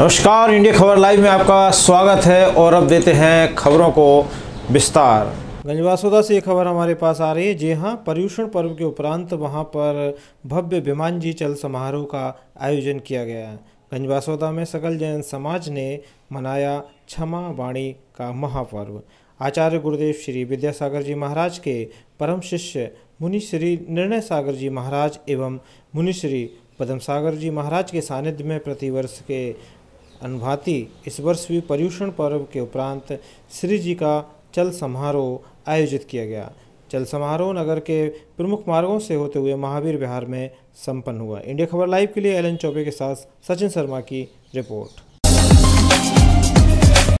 नमस्कार इंडिया खबर लाइव में आपका स्वागत है और अब देते हैं खबरों को विस्तार गंजवासोदा से ये खबर हमारे पास आ रही है जी हाँ पर्यूषण पर्व के उपरांत वहाँ पर भव्य विमान जी चल समारोह का आयोजन किया गया है गंजवासोदा में सकल जैन समाज ने मनाया क्षमा वाणी का महापर्व आचार्य गुरुदेव श्री विद्यासागर जी महाराज के परम शिष्य मुनि श्री निर्णय सागर जी महाराज एवं मुनि श्री पदम सागर जी महाराज के सानिध्य में प्रतिवर्ष के अनुभाति इस वर्ष भी पर्यूषण पर्व के उपरांत श्री जी का चल समारोह आयोजित किया गया चल समारोह नगर के प्रमुख मार्गों से होते हुए महावीर विहार में संपन्न हुआ इंडिया खबर लाइव के लिए एल एन चौबे के साथ सचिन शर्मा की रिपोर्ट